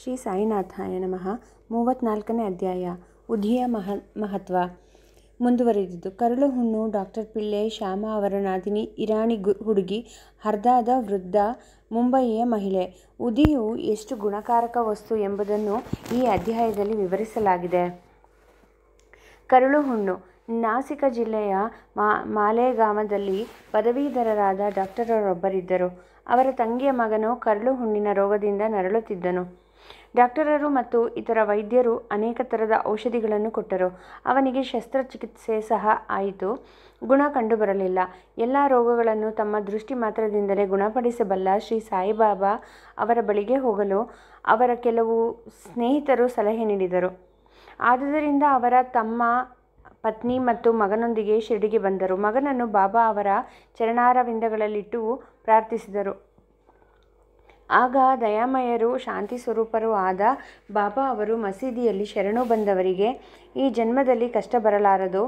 ಶ್ರೀ ಸಾಯಿನಾಥಾಯ ನಮಃ ಮೂವತ್ನಾಲ್ಕನೇ ಅಧ್ಯಾಯ ಉಧಿಯ ಮಹ ಮಹತ್ವ ಮುಂದುವರೆದಿದ್ದು ಕರುಳು ಹುಣ್ಣು ಡಾಕ್ಟರ್ ಪಿಳ್ಳೆ ಶ್ಯಾಮ ಅವರ ನಾದಿನಿ ಇರಾಣಿ ಗು ಹುಡುಗಿ ಹರ್ದಾದ ವೃದ್ಧ ಮುಂಬಯಿಯ ಮಹಿಳೆ ಉದಿಯು ಎಷ್ಟು ಗುಣಕಾರಕ ವಸ್ತು ಎಂಬುದನ್ನು ಈ ಅಧ್ಯಾಯದಲ್ಲಿ ವಿವರಿಸಲಾಗಿದೆ ಕರುಳು ಹುಣ್ಣು ನಾಸಿಕ ಜಿಲ್ಲೆಯ ಮಾ ಮಾಲೆಗಾಮದಲ್ಲಿ ಪದವೀಧರರಾದ ಡಾಕ್ಟರೊಬ್ಬರಿದ್ದರು ಅವರ ತಂಗಿಯ ಮಗನು ಕರಳು ಹುಣ್ಣಿನ ರೋಗದಿಂದ ನರಳುತ್ತಿದ್ದನು ಡಾಕ್ಟರರು ಮತ್ತು ಇತರ ವೈದ್ಯರು ಅನೇಕ ಥರದ ಔಷಧಿಗಳನ್ನು ಕೊಟ್ಟರು ಅವನಿಗೆ ಶಸ್ತ್ರಚಿಕಿತ್ಸೆ ಸಹ ಆಯಿತು ಗುಣ ಕಂಡುಬರಲಿಲ್ಲ ಎಲ್ಲ ರೋಗಗಳನ್ನು ತಮ್ಮ ದೃಷ್ಟಿ ಮಾತ್ರದಿಂದಲೇ ಗುಣಪಡಿಸಬಲ್ಲ ಶ್ರೀ ಸಾಯಿಬಾಬಾ ಅವರ ಬಳಿಗೆ ಹೋಗಲು ಅವರ ಕೆಲವು ಸ್ನೇಹಿತರು ಸಲಹೆ ನೀಡಿದರು ಆದುದರಿಂದ ಅವರ ತಮ್ಮ ಪತ್ನಿ ಮತ್ತು ಮಗನೊಂದಿಗೆ ಶಿರಡಿಗೆ ಬಂದರು ಮಗನನ್ನು ಬಾಬಾ ಅವರ ಚರಣಾರವಿಂದಗಳಲ್ಲಿಟ್ಟು ಪ್ರಾರ್ಥಿಸಿದರು ಆಗ ದಯಾಮಯರು ಶಾಂತಿ ಸ್ವರೂಪರು ಆದ ಬಾಬಾ ಅವರು ಮಸೀದಿಯಲ್ಲಿ ಶರಣು ಬಂದವರಿಗೆ ಈ ಜನ್ಮದಲ್ಲಿ ಕಷ್ಟ ಬರಲಾರದು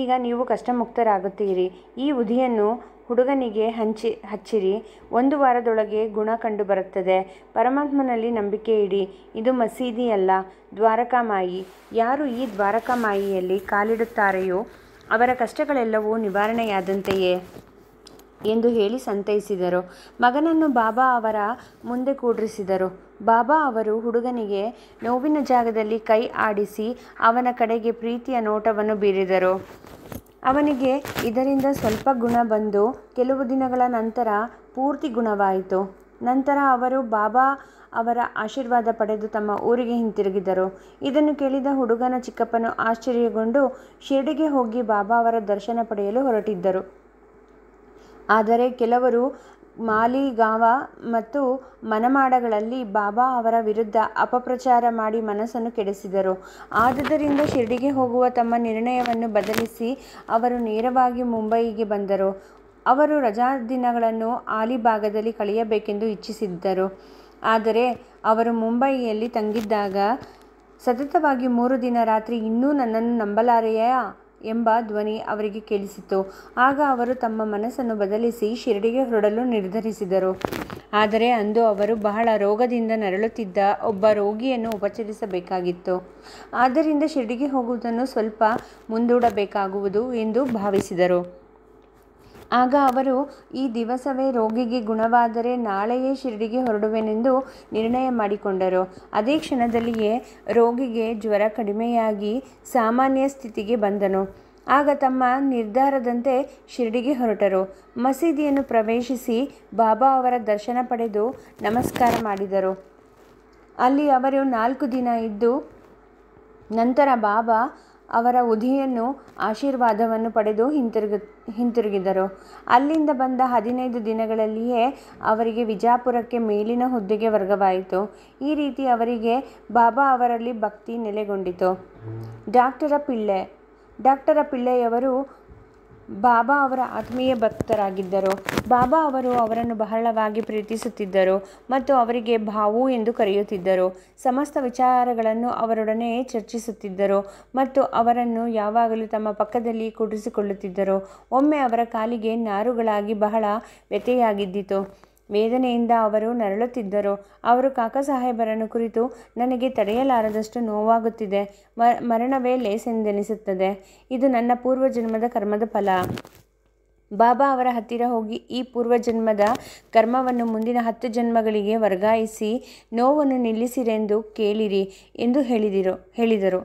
ಈಗ ನೀವು ಕಷ್ಟಮುಕ್ತರಾಗುತ್ತೀರಿ ಈ ಉದಿಯನ್ನು ಹುಡುಗನಿಗೆ ಹಂಚಿ ಹಚ್ಚಿರಿ ಒಂದು ವಾರದೊಳಗೆ ಗುಣ ಕಂಡು ಬರುತ್ತದೆ ಪರಮಾತ್ಮನಲ್ಲಿ ನಂಬಿಕೆ ಇಡಿ ಇದು ಮಸೀದಿ ಅಲ್ಲ ದ್ವಾರಕಾಮಾಯಿ ಯಾರು ಈ ದ್ವಾರಕಾಮಾಯಿಯಲ್ಲಿ ಕಾಲಿಡುತ್ತಾರೆಯೋ ಅವರ ಕಷ್ಟಗಳೆಲ್ಲವೂ ನಿವಾರಣೆಯಾದಂತೆಯೇ ಎಂದು ಹೇಳಿ ಸಂತೈಸಿದರು ಮಗನನ್ನು ಬಾಬಾ ಅವರ ಮುಂದೆ ಕೂಡಿಸಿದರು ಬಾಬಾ ಅವರು ಹುಡುಗನಿಗೆ ನೋವಿನ ಜಾಗದಲ್ಲಿ ಕೈ ಆಡಿಸಿ ಅವನ ಕಡೆಗೆ ಪ್ರೀತಿಯ ನೋಟವನ್ನು ಬೀರಿದರು ಅವನಿಗೆ ಇದರಿಂದ ಸ್ವಲ್ಪ ಗುಣ ಬಂದು ಕೆಲವು ದಿನಗಳ ನಂತರ ಪೂರ್ತಿ ಗುಣವಾಯಿತು ನಂತರ ಅವರು ಬಾಬಾ ಅವರ ಆಶೀರ್ವಾದ ಪಡೆದು ತಮ್ಮ ಊರಿಗೆ ಹಿಂತಿರುಗಿದರು ಇದನ್ನು ಕೇಳಿದ ಹುಡುಗನ ಚಿಕ್ಕಪ್ಪನು ಆಶ್ಚರ್ಯಗೊಂಡು ಶಿರಡಿಗೆ ಹೋಗಿ ಬಾಬಾ ಅವರ ದರ್ಶನ ಪಡೆಯಲು ಹೊರಟಿದ್ದರು ಆದರೆ ಕೆಲವರು ಮಾಲಿಗಾವ ಮತ್ತು ಮನಮಾಡಗಳಲ್ಲಿ ಬಾಬಾ ಅವರ ವಿರುದ್ಧ ಅಪಪ್ರಚಾರ ಮಾಡಿ ಮನಸ್ಸನ್ನು ಕೆಡಿಸಿದರು ಆದುದರಿಂದ ಶಿರ್ಡಿಗೆ ಹೋಗುವ ತಮ್ಮ ನಿರ್ಣಯವನ್ನು ಬದಲಿಸಿ ಅವರು ನೇರವಾಗಿ ಮುಂಬಯಿಗೆ ಬಂದರು ಅವರು ರಜಾ ದಿನಗಳನ್ನು ಆಲಿಬಾಗದಲ್ಲಿ ಕಳೆಯಬೇಕೆಂದು ಇಚ್ಛಿಸಿದ್ದರು ಆದರೆ ಅವರು ಮುಂಬಯಿಯಲ್ಲಿ ತಂಗಿದ್ದಾಗ ಸತತವಾಗಿ ಮೂರು ದಿನ ರಾತ್ರಿ ಇನ್ನೂ ನನ್ನನ್ನು ನಂಬಲಾರೆಯಾ ಎಂಬ ಧ್ವನಿ ಅವರಿಗೆ ಕೇಳಿಸಿತು ಆಗ ಅವರು ತಮ್ಮ ಮನಸ್ಸನ್ನು ಬದಲಿಸಿ ಶಿರಡಿಗೆ ಹೊರಡಲು ನಿರ್ಧರಿಸಿದರು ಆದರೆ ಅಂದು ಅವರು ಬಹಳ ರೋಗದಿಂದ ನರಳುತ್ತಿದ್ದ ಒಬ್ಬ ರೋಗಿಯನ್ನು ಉಪಚರಿಸಬೇಕಾಗಿತ್ತು ಆದ್ದರಿಂದ ಶಿರಡಿಗೆ ಹೋಗುವುದನ್ನು ಸ್ವಲ್ಪ ಮುಂದೂಡಬೇಕಾಗುವುದು ಎಂದು ಭಾವಿಸಿದರು ಆಗ ಅವರು ಈ ದಿವಸವೇ ರೋಗಿಗೆ ಗುಣವಾದರೆ ನಾಳೆಯೇ ಶಿರಡಿಗೆ ಹೊರಡುವೆನೆಂದು ನಿರ್ಣಯ ಮಾಡಿಕೊಂಡರು ಅದೇ ಕ್ಷಣದಲ್ಲಿಯೇ ರೋಗಿಗೆ ಜ್ವರ ಕಡಿಮೆಯಾಗಿ ಸಾಮಾನ್ಯ ಸ್ಥಿತಿಗೆ ಬಂದನು ಆಗ ತಮ್ಮ ನಿರ್ಧಾರದಂತೆ ಶಿರಡಿಗೆ ಹೊರಟರು ಮಸೀದಿಯನ್ನು ಪ್ರವೇಶಿಸಿ ಬಾಬಾ ಅವರ ದರ್ಶನ ಪಡೆದು ನಮಸ್ಕಾರ ಮಾಡಿದರು ಅಲ್ಲಿ ಅವರು ನಾಲ್ಕು ದಿನ ಇದ್ದು ನಂತರ ಬಾಬಾ ಅವರ ಉಧಿಯನ್ನು ಆಶೀರ್ವಾದವನ್ನು ಪಡೆದು ಹಿಂತಿರುಗ ಹಿಂತಿರುಗಿದರು ಅಲ್ಲಿಂದ ಬಂದ ಹದಿನೈದು ದಿನಗಳಲ್ಲಿಯೇ ಅವರಿಗೆ ವಿಜಾಪುರಕ್ಕೆ ಮೇಲಿನ ಹುದ್ದೆಗೆ ವರ್ಗವಾಯಿತು ಈ ರೀತಿ ಅವರಿಗೆ ಬಾಬಾ ಅವರಲ್ಲಿ ಭಕ್ತಿ ನೆಲೆಗೊಂಡಿತು ಡಾಕ್ಟರ ಪಿಳ್ಳೆ ಡಾಕ್ಟರ ಪಿಳ್ಳೆಯವರು ಬಾಬಾ ಅವರ ಆತ್ಮೀಯ ಭಕ್ತರಾಗಿದ್ದರು ಬಾಬಾ ಅವರು ಅವರನ್ನು ಬಹಳವಾಗಿ ಪ್ರೀತಿಸುತ್ತಿದ್ದರು ಮತ್ತು ಅವರಿಗೆ ಭಾವು ಎಂದು ಕರೆಯುತ್ತಿದ್ದರು ಸಮಸ್ತ ವಿಚಾರಗಳನ್ನು ಅವರೊಡನೆ ಚರ್ಚಿಸುತ್ತಿದ್ದರು ಮತ್ತು ಅವರನ್ನು ಯಾವಾಗಲೂ ತಮ್ಮ ಪಕ್ಕದಲ್ಲಿ ಕೂಡಿಸಿಕೊಳ್ಳುತ್ತಿದ್ದರು ಒಮ್ಮೆ ಅವರ ಕಾಲಿಗೆ ನಾರುಗಳಾಗಿ ಬಹಳ ವ್ಯಥೆಯಾಗಿದ್ದಿತು ವೇದನೆಯಿಂದ ಅವರು ನರಳುತ್ತಿದ್ದರು ಅವರು ಕಾಕಸಾಹೇಬರನ್ನು ಕುರಿತು ನನಗೆ ತಡೆಯಲಾರದಷ್ಟು ನೋವಾಗುತ್ತಿದೆ ಮರಣವೇ ಲೇಸೆಂದೆನಿಸುತ್ತದೆ ಇದು ನನ್ನ ಪೂರ್ವಜನ್ಮದ ಕರ್ಮದ ಫಲ ಬಾಬಾ ಅವರ ಹತ್ತಿರ ಹೋಗಿ ಈ ಪೂರ್ವಜನ್ಮದ ಕರ್ಮವನ್ನು ಮುಂದಿನ ಹತ್ತು ಜನ್ಮಗಳಿಗೆ ವರ್ಗಾಯಿಸಿ ನೋವನ್ನು ನಿಲ್ಲಿಸಿರೆಂದು ಕೇಳಿರಿ ಎಂದು ಹೇಳಿದಿರು ಹೇಳಿದರು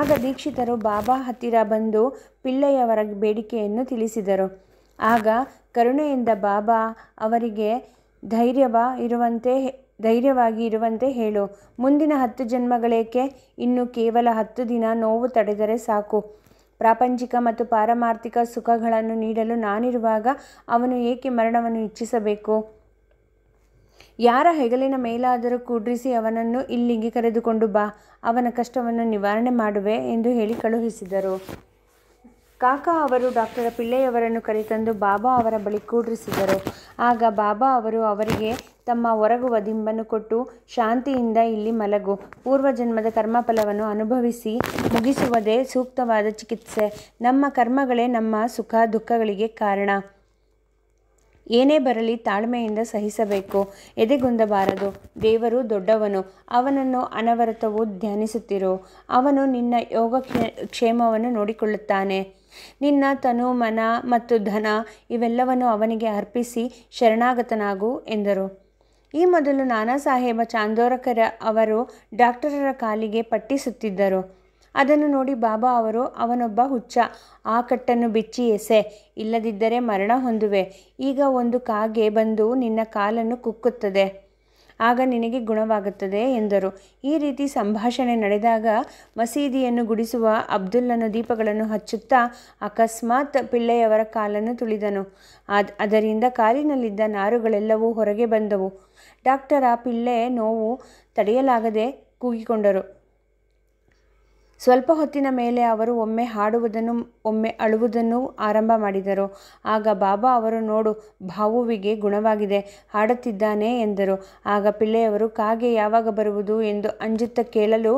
ಆಗ ದೀಕ್ಷಿತರು ಬಾಬಾ ಹತ್ತಿರ ಬಂದು ಪಿಳ್ಳೆಯವರ ಬೇಡಿಕೆಯನ್ನು ತಿಳಿಸಿದರು ಆಗ ಕರುಣೆಯಿಂದ ಬಾಬಾ ಅವರಿಗೆ ಧೈರ್ಯವ ಇರುವಂತೆ ಧೈರ್ಯವಾಗಿ ಇರುವಂತೆ ಹೇಳು ಮುಂದಿನ ಹತ್ತು ಜನ್ಮಗಳೇಕೆ ಇನ್ನು ಕೇವಲ ಹತ್ತು ದಿನ ನೋವು ತಡೆದರೆ ಸಾಕು ಪ್ರಾಪಂಚಿಕ ಮತ್ತು ಪಾರಮಾರ್ಥಿಕ ಸುಖಗಳನ್ನು ನೀಡಲು ನಾನಿರುವಾಗ ಅವನು ಏಕೆ ಮರಣವನ್ನು ಇಚ್ಛಿಸಬೇಕು ಯಾರ ಹೆಗಲಿನ ಮೇಲಾದರೂ ಕೂಡ್ರಿಸಿ ಅವನನ್ನು ಇಲ್ಲಿಗೆ ಕರೆದುಕೊಂಡು ಬಾ ಅವನ ಕಷ್ಟವನ್ನು ನಿವಾರಣೆ ಮಾಡುವೆ ಎಂದು ಹೇಳಿ ಕಳುಹಿಸಿದರು ಕಾಕಾ ಅವರು ಡಾಕ್ಟರ್ ಪಿಳ್ಳೆಯವರನ್ನು ಕರೆತಂದು ಬಾಬಾ ಅವರ ಬಳಿ ಕೂಡಿಸಿದರು ಆಗ ಬಾಬಾ ಅವರು ಅವರಿಗೆ ತಮ್ಮ ಒರಗುವ ದಿಂಬನ್ನು ಕೊಟ್ಟು ಶಾಂತಿಯಿಂದ ಇಲ್ಲಿ ಮಲಗು ಪೂರ್ವಜನ್ಮದ ಕರ್ಮಫಲವನ್ನು ಅನುಭವಿಸಿ ಮುಗಿಸುವುದೇ ಸೂಕ್ತವಾದ ಚಿಕಿತ್ಸೆ ನಮ್ಮ ಕರ್ಮಗಳೇ ನಮ್ಮ ಸುಖ ದುಃಖಗಳಿಗೆ ಕಾರಣ ಏನೇ ಬರಲಿ ತಾಳ್ಮೆಯಿಂದ ಸಹಿಸಬೇಕು ಎದೆಗುಂದಬಾರದು ದೇವರು ದೊಡ್ಡವನು ಅವನನ್ನು ಅನವರತವು ಧ್ಯಾನಿಸುತ್ತಿರು ಅವನು ನಿನ್ನ ಯೋಗ ಕ್ಷೇಮವನ್ನು ನೋಡಿಕೊಳ್ಳುತ್ತಾನೆ ನಿನ್ನ ತನು ಮನ ಮತ್ತು ಧನ ಇವೆಲ್ಲವನ್ನು ಅವನಿಗೆ ಅರ್ಪಿಸಿ ಶರಣಾಗತನಾಗು ಎಂದರು ಈ ಮೊದಲು ನಾನಾ ಸಾಹೇಬ ಚಾಂದೋರಕರ ಅವರು ಡಾಕ್ಟರರ ಕಾಲಿಗೆ ಪಟ್ಟಿಸುತ್ತಿದ್ದರು ಅದನ್ನು ನೋಡಿ ಬಾಬಾ ಅವರು ಅವನೊಬ್ಬ ಹುಚ್ಚ ಆ ಕಟ್ಟನ್ನು ಬಿಚ್ಚಿ ಎಸೆ ಇಲ್ಲದಿದ್ದರೆ ಮರಣ ಹೊಂದುವೆ ಈಗ ಒಂದು ಕಾಗೆ ಬಂದು ನಿನ್ನ ಕಾಲನ್ನು ಕುಕ್ಕುತ್ತದೆ ಆಗ ನಿನಗೆ ಗುಣವಾಗುತ್ತದೆ ಎಂದರು ಈ ರೀತಿ ಸಂಭಾಷಣೆ ನಡೆದಾಗ ಮಸೀದಿಯನ್ನು ಗುಡಿಸುವ ಅಬ್ದುಲ್ಲನು ದೀಪಗಳನ್ನು ಹಚ್ಚುತ್ತಾ ಅಕಸ್ಮಾತ್ ಪಿಳ್ಳೆಯವರ ಕಾಲನ್ನು ತುಳಿದನು ಅದ್ ಅದರಿಂದ ಕಾಲಿನಲ್ಲಿದ್ದ ನಾರುಗಳೆಲ್ಲವೂ ಹೊರಗೆ ಬಂದವು ಡಾಕ್ಟರ್ ಆ ಪಿಳ್ಳೆ ನೋವು ತಡೆಯಲಾಗದೆ ಕೂಗಿಕೊಂಡರು ಸ್ವಲ್ಪ ಹೊತ್ತಿನ ಮೇಲೆ ಅವರು ಒಮ್ಮೆ ಹಾಡುವುದನ್ನು ಒಮ್ಮೆ ಅಳುವುದನ್ನು ಆರಂಭ ಮಾಡಿದರು ಆಗ ಬಾಬಾ ಅವರು ನೋಡು ಭಾವುವಿಗೆ ಗುಣವಾಗಿದೆ ಹಾಡುತ್ತಿದ್ದಾನೆ ಎಂದರು ಆಗ ಪಿಳ್ಳೆಯವರು ಕಾಗೆ ಯಾವಾಗ ಬರುವುದು ಎಂದು ಅಂಜುತ್ತ ಕೇಳಲು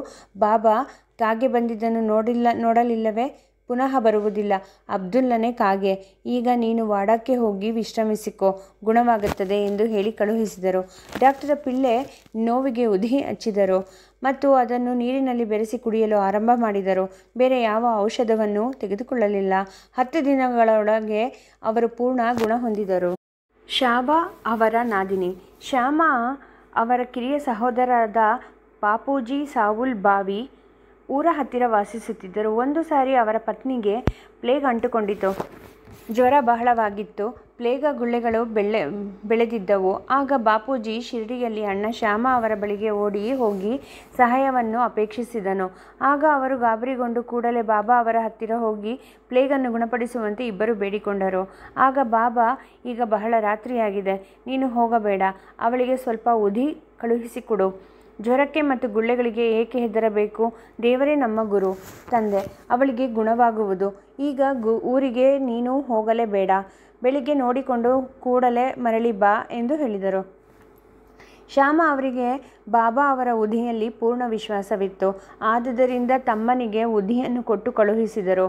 ಬಾಬಾ ಕಾಗೆ ಬಂದಿದ್ದನ್ನು ನೋಡಿಲ್ಲ ನೋಡಲಿಲ್ಲವೇ ಪುನಃ ಬರುವುದಿಲ್ಲ ಅಬ್ದುಲ್ಲನೇ ಕಾಗೆ ಈಗ ನೀನು ವಾಡಕ್ಕೆ ಹೋಗಿ ವಿಶ್ರಮಿಸಿಕೋ ಗುಣವಾಗುತ್ತದೆ ಎಂದು ಹೇಳಿ ಕಳುಹಿಸಿದರು ಡಾಕ್ಟರ್ ಪಿಳ್ಳೆ ನೋವಿಗೆ ಉದಿ ಹಚ್ಚಿದರು ಮತ್ತು ಅದನ್ನು ನೀರಿನಲ್ಲಿ ಬೆರೆಸಿ ಕುಡಿಯಲು ಆರಂಭ ಮಾಡಿದರು ಬೇರೆ ಯಾವ ಔಷಧವನ್ನು ತೆಗೆದುಕೊಳ್ಳಲಿಲ್ಲ ಹತ್ತು ದಿನಗಳೊಳಗೆ ಅವರು ಪೂರ್ಣ ಗುಣ ಹೊಂದಿದರು ಶಾಬಾ ಅವರ ನಾದಿನಿ ಶ್ಯಾಮ ಅವರ ಕಿರಿಯ ಸಹೋದರರಾದ ಪಾಪೂಜಿ ಸಾವುಲ್ ಬಾವಿ ಊರ ಹತ್ತಿರ ವಾಸಿಸುತ್ತಿದ್ದರು ಒಂದು ಸಾರಿ ಅವರ ಪತ್ನಿಗೆ ಪ್ಲೇಗ್ ಅಂಟುಕೊಂಡಿತು ಜ್ವರ ಬಹಳವಾಗಿತ್ತು ಪ್ಲೇಗ ಗುಳ್ಳೆಗಳು ಬೆಳೆ ಬೆಳೆದಿದ್ದವು ಆಗ ಬಾಪೂಜಿ ಶಿರಡಿಯಲ್ಲಿ ಅಣ್ಣ ಶ್ಯಾಮ ಅವರ ಬಳಿಗೆ ಓಡಿ ಹೋಗಿ ಸಹಾಯವನ್ನು ಅಪೇಕ್ಷಿಸಿದನು ಆಗ ಅವರು ಗಾಬರಿಗೊಂಡು ಕೂಡಲೇ ಬಾಬಾ ಅವರ ಹತ್ತಿರ ಹೋಗಿ ಪ್ಲೇಗನ್ನು ಗುಣಪಡಿಸುವಂತೆ ಇಬ್ಬರು ಬೇಡಿಕೊಂಡರು ಆಗ ಬಾಬಾ ಈಗ ಬಹಳ ರಾತ್ರಿಯಾಗಿದೆ ನೀನು ಹೋಗಬೇಡ ಅವಳಿಗೆ ಸ್ವಲ್ಪ ಉದಿ ಕಳುಹಿಸಿಕೊಡು ಜ್ವರಕ್ಕೆ ಮತ್ತು ಗುಳ್ಳೆಗಳಿಗೆ ಏಕೆ ಹೆದರಬೇಕು ದೇವರೇ ನಮ್ಮ ಗುರು ತಂದೆ ಅವಳಿಗೆ ಗುಣವಾಗುವುದು ಈಗ ಗು ಊರಿಗೆ ನೀನು ಹೋಗಲೇ ಬೇಡ ಬೆಳಿಗ್ಗೆ ನೋಡಿಕೊಂಡು ಕೂಡಲೇ ಮರಳಿ ಬಾ ಎಂದು ಹೇಳಿದರು ಶ್ಯಾಮ ಅವರಿಗೆ ಬಾಬಾ ಅವರ ಉದಿಯಲ್ಲಿ ಪೂರ್ಣ ವಿಶ್ವಾಸವಿತ್ತು ಆದುದರಿಂದ ತಮ್ಮನಿಗೆ ಉದಿಯನ್ನು ಕೊಟ್ಟು ಕಳುಹಿಸಿದರು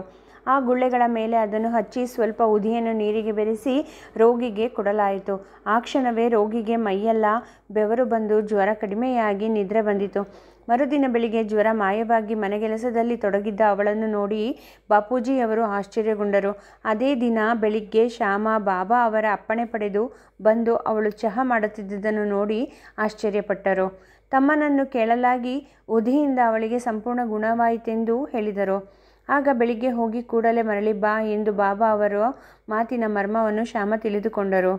ಆ ಗುಳ್ಳೆಗಳ ಮೇಲೆ ಅದನ್ನು ಹಚ್ಚಿ ಸ್ವಲ್ಪ ಉದಿಯನ್ನು ನೀರಿಗೆ ಬೆರೆಸಿ ರೋಗಿಗೆ ಕೊಡಲಾಯಿತು ಆ ಕ್ಷಣವೇ ರೋಗಿಗೆ ಮೈಯೆಲ್ಲ ಬೆವರು ಬಂದು ಜ್ವರ ಕಡಿಮೆಯಾಗಿ ನಿದ್ರೆ ಬಂದಿತು ಮರುದಿನ ಬೆಳಿಗ್ಗೆ ಜ್ವರ ಮಾಯವಾಗಿ ಮನೆಗೆಲಸದಲ್ಲಿ ತೊಡಗಿದ್ದ ಅವಳನ್ನು ನೋಡಿ ಬಾಪೂಜಿಯವರು ಆಶ್ಚರ್ಯಗೊಂಡರು ಅದೇ ದಿನ ಬೆಳಿಗ್ಗೆ ಶ್ಯಾಮ ಬಾಬಾ ಅವರ ಅಪ್ಪಣೆ ಪಡೆದು ಬಂದು ಅವಳು ಚಹಾ ಮಾಡುತ್ತಿದ್ದುದನ್ನು ನೋಡಿ ಆಶ್ಚರ್ಯಪಟ್ಟರು ತಮ್ಮನನ್ನು ಕೇಳಲಾಗಿ ಉದಿಯಿಂದ ಅವಳಿಗೆ ಸಂಪೂರ್ಣ ಗುಣವಾಯಿತೆಂದು ಹೇಳಿದರು ಆಗ ಬೆಳಿಗ್ಗೆ ಹೋಗಿ ಕೂಡಲೇ ಮರಳಿ ಬಾ ಎಂದು ಬಾಬಾ ಅವರ ಮಾತಿನ ಮರ್ಮವನ್ನು ಶ್ಯಾಮ ತಿಳಿದುಕೊಂಡರು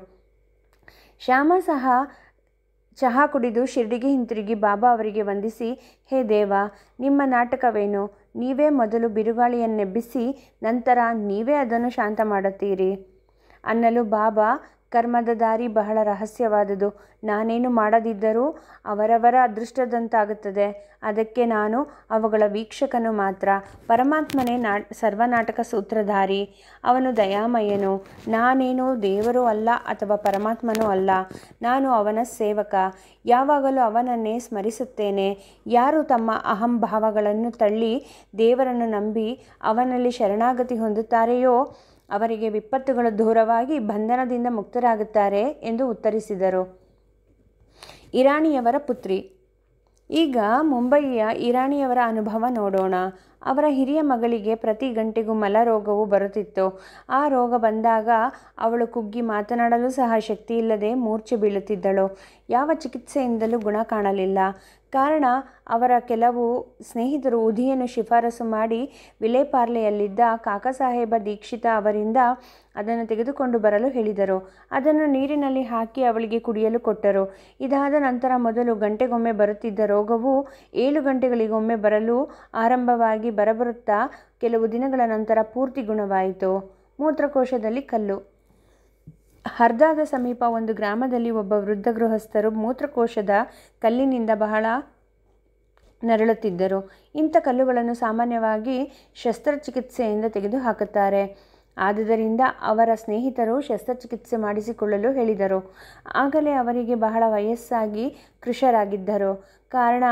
ಶ್ಯಾಮ ಸಹ ಚಹಾ ಕುಡಿದು ಶಿರಡಿಗೆ ಹಿಂತಿರುಗಿ ಬಾಬಾ ಅವರಿಗೆ ವಂದಿಸಿ ಹೇ ದೇವ ನಿಮ್ಮ ನಾಟಕವೇನು ನೀವೇ ಮೊದಲು ಬಿರುಗಾಳಿಯನ್ನೆಬ್ಬಿಸಿ ನಂತರ ನೀವೇ ಅದನ್ನು ಶಾಂತ ಮಾಡುತ್ತೀರಿ ಅನ್ನಲು ಬಾಬಾ ಕರ್ಮದ ದಾರಿ ಬಹಳ ರಹಸ್ಯವಾದುದು ನಾನೇನು ಮಾಡದಿದ್ದರೂ ಅವರವರ ಅದೃಷ್ಟದಂತಾಗುತ್ತದೆ ಅದಕ್ಕೆ ನಾನು ಅವುಗಳ ವೀಕ್ಷಕನು ಮಾತ್ರ ಪರಮಾತ್ಮನೇ ನಾ ಸರ್ವನಾಟಕ ಸೂತ್ರಧಾರಿ ಅವನು ದಯಾಮಯನು ನಾನೇನು ದೇವರು ಅಲ್ಲ ಅಥವಾ ಪರಮಾತ್ಮನೂ ಅಲ್ಲ ನಾನು ಅವನ ಸೇವಕ ಯಾವಾಗಲೂ ಅವನನ್ನೇ ಸ್ಮರಿಸುತ್ತೇನೆ ಯಾರು ತಮ್ಮ ಅಹಂಭಾವಗಳನ್ನು ತಳ್ಳಿ ದೇವರನ್ನು ನಂಬಿ ಅವನಲ್ಲಿ ಶರಣಾಗತಿ ಹೊಂದುತ್ತಾರೆಯೋ ಅವರಿಗೆ ವಿಪತ್ತುಗಳು ದೂರವಾಗಿ ಬಂಧನದಿಂದ ಮುಕ್ತರಾಗುತ್ತಾರೆ ಎಂದು ಉತ್ತರಿಸಿದರು ಇರಾಣಿಯವರ ಪುತ್ರಿ ಈಗ ಮುಂಬಯಿಯ ಇರಾಣಿಯವರ ಅನುಭವ ನೋಡೋಣ ಅವರ ಹಿರಿಯ ಮಗಳಿಗೆ ಪ್ರತಿ ಗಂಟೆಗೂ ಮಲರೋಗವು ಬರುತ್ತಿತ್ತು ಆ ರೋಗ ಬಂದಾಗ ಅವಳು ಕುಗ್ಗಿ ಮಾತನಾಡಲು ಸಹ ಶಕ್ತಿ ಇಲ್ಲದೆ ಮೂರ್ಛೆ ಬೀಳುತ್ತಿದ್ದಳು ಯಾವ ಚಿಕಿತ್ಸೆಯಿಂದಲೂ ಗುಣ ಕಾಣಲಿಲ್ಲ ಕಾರಣ ಅವರ ಕೆಲವು ಸ್ನೇಹಿತರು ಉಧಿಯನ್ನು ಶಿಫಾರಸು ಮಾಡಿ ವಿಲೇಪಾರ್ಲೆಯಲ್ಲಿದ್ದ ಕಾಕಸಾಹೇಬ ದೀಕ್ಷಿತ ಅವರಿಂದ ಅದನ್ನು ತೆಗೆದುಕೊಂಡು ಬರಲು ಹೇಳಿದರು ಅದನ್ನು ನೀರಿನಲ್ಲಿ ಹಾಕಿ ಅವಳಿಗೆ ಕುಡಿಯಲು ಕೊಟ್ಟರು ಇದಾದ ನಂತರ ಮೊದಲು ಗಂಟೆಗೊಮ್ಮೆ ಬರುತ್ತಿದ್ದ ರೋಗವು ಏಳು ಗಂಟೆಗಳಿಗೊಮ್ಮೆ ಬರಲು ಆರಂಭವಾಗಿ ಬರಬರುತ್ತಾ ಕೆಲವು ದಿನಗಳ ನಂತರ ಪೂರ್ತಿ ಗುಣವಾಯಿತು ಮೂತ್ರಕೋಶದಲ್ಲಿ ಕಲ್ಲು ಹರ್ದಾದ ಸಮೀಪ ಒಂದು ಗ್ರಾಮದಲ್ಲಿ ಒಬ್ಬ ವೃದ್ಧ ಗೃಹಸ್ಥರು ಮೂತ್ರಕೋಶದ ಕಲ್ಲಿನಿಂದ ಬಹಳ ನರಳುತ್ತಿದ್ದರು ಇಂಥ ಕಲ್ಲುಗಳನ್ನು ಸಾಮಾನ್ಯವಾಗಿ ಶಸ್ತ್ರಚಿಕಿತ್ಸೆಯಿಂದ ತೆಗೆದುಹಾಕುತ್ತಾರೆ ಆದುದರಿಂದ ಅವರ ಸ್ನೇಹಿತರು ಶಸ್ತ್ರಚಿಕಿತ್ಸೆ ಮಾಡಿಸಿಕೊಳ್ಳಲು ಹೇಳಿದರು ಆಗಲೇ ಅವರಿಗೆ ಬಹಳ ವಯಸ್ಸಾಗಿ ಕೃಷರಾಗಿದ್ದರು ಕಾರಣ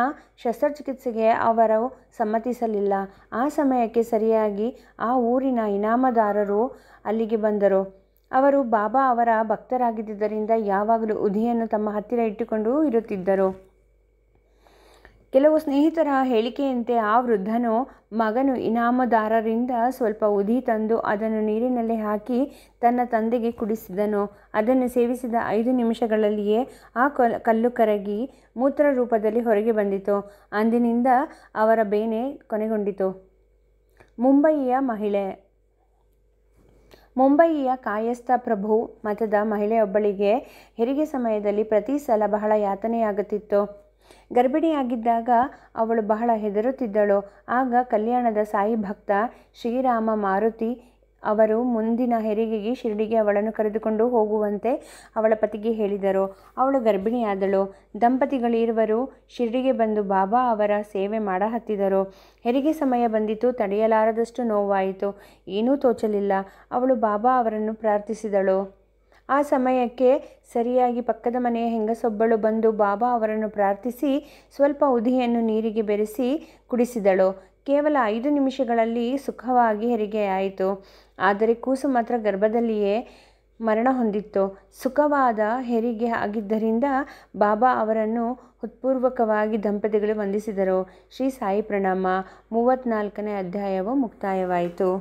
ಶಸ್ತ್ರಚಿಕಿತ್ಸೆಗೆ ಅವರು ಸಮ್ಮತಿಸಲಿಲ್ಲ ಆ ಸಮಯಕ್ಕೆ ಸರಿಯಾಗಿ ಆ ಊರಿನ ಇನಾಮದಾರರು ಅಲ್ಲಿಗೆ ಬಂದರು ಅವರು ಬಾಬಾ ಅವರ ಭಕ್ತರಾಗಿದ್ದರಿಂದ ಯಾವಾಗಲೂ ಉಧಿಯನ್ನು ತಮ್ಮ ಹತ್ತಿರ ಇಟ್ಟುಕೊಂಡು ಇರುತ್ತಿದ್ದರು ಕೆಲವು ಸ್ನೇಹಿತರ ಹೇಳಿಕೆಯಂತೆ ಆ ವೃದ್ಧನು ಮಗನು ಇನಾಮದಾರರಿಂದ ಸ್ವಲ್ಪ ಉದಿ ತಂದು ಅದನ್ನು ನೀರಿನಲ್ಲಿ ಹಾಕಿ ತನ್ನ ತಂದೆಗೆ ಕುಡಿಸಿದನು ಅದನ್ನು ಸೇವಿಸಿದ ಐದು ನಿಮಿಷಗಳಲ್ಲಿಯೇ ಆ ಕಲ್ಲು ಕರಗಿ ಮೂತ್ರ ರೂಪದಲ್ಲಿ ಹೊರಗೆ ಬಂದಿತು ಅಂದಿನಿಂದ ಅವರ ಬೇನೆ ಕೊನೆಗೊಂಡಿತು ಮುಂಬಯಿಯ ಮಹಿಳೆ ಮುಂಬಯಿಯ ಕಾಯಸ್ಥ ಪ್ರಭು ಮತದ ಮಹಿಳೆಯೊಬ್ಬಳಿಗೆ ಹೆರಿಗೆ ಸಮಯದಲ್ಲಿ ಪ್ರತಿ ಸಲ ಬಹಳ ಯಾತನೆಯಾಗುತ್ತಿತ್ತು ಗರ್ಭಿಣಿಯಾಗಿದ್ದಾಗ ಅವಳು ಬಹಳ ಹೆದರುತ್ತಿದ್ದಳು ಆಗ ಕಲ್ಯಾಣದ ಸಾಯಿ ಭಕ್ತ ಶ್ರೀರಾಮ ಮಾರುತಿ ಅವರು ಮುಂದಿನ ಹೆರಿಗೆಗೆ ಶಿರಡಿಗೆ ಅವಳನ್ನು ಕರೆದುಕೊಂಡು ಹೋಗುವಂತೆ ಅವಳ ಪತಿಗೆ ಹೇಳಿದರು ಅವಳು ಗರ್ಭಿಣಿಯಾದಳು ದಂಪತಿಗಳಿರುವರು ಶಿರಡಿಗೆ ಬಂದು ಬಾಬಾ ಅವರ ಸೇವೆ ಮಾಡ ಹತ್ತಿದರು ಹೆರಿಗೆ ಸಮಯ ಬಂದಿತು ತಡೆಯಲಾರದಷ್ಟು ನೋವಾಯಿತು ಏನೂ ತೋಚಲಿಲ್ಲ ಅವಳು ಬಾಬಾ ಅವರನ್ನು ಪ್ರಾರ್ಥಿಸಿದಳು ಆ ಸಮಯಕ್ಕೆ ಸರಿಯಾಗಿ ಪಕ್ಕದ ಮನೆಯ ಹೆಂಗಸೊಬ್ಬಳು ಬಂದು ಬಾಬಾ ಅವರನ್ನು ಪ್ರಾರ್ಥಿಸಿ ಸ್ವಲ್ಪ ಉದಿಯನ್ನು ನೀರಿಗೆ ಬೆರೆಸಿ ಕುಡಿಸಿದಳು ಕೇವಲ ಐದು ನಿಮಿಷಗಳಲ್ಲಿ ಸುಖವಾಗಿ ಹೆರಿಗೆಯಾಯಿತು ಆದರೆ ಕೂಸು ಮಾತ್ರ ಗರ್ಭದಲ್ಲಿಯೇ ಮರಣ ಹೊಂದಿತ್ತು ಸುಖವಾದ ಹೆರಿಗೆ ಆಗಿದ್ದರಿಂದ ಬಾಬಾ ಅವರನ್ನು ಹೃತ್ಪೂರ್ವಕವಾಗಿ ದಂಪತಿಗಳು ವಂದಿಸಿದರು ಶ್ರೀ ಸಾಯಿ ಪ್ರಣಾಮ ಮೂವತ್ತ್ನಾಲ್ಕನೇ ಅಧ್ಯಾಯವು ಮುಕ್ತಾಯವಾಯಿತು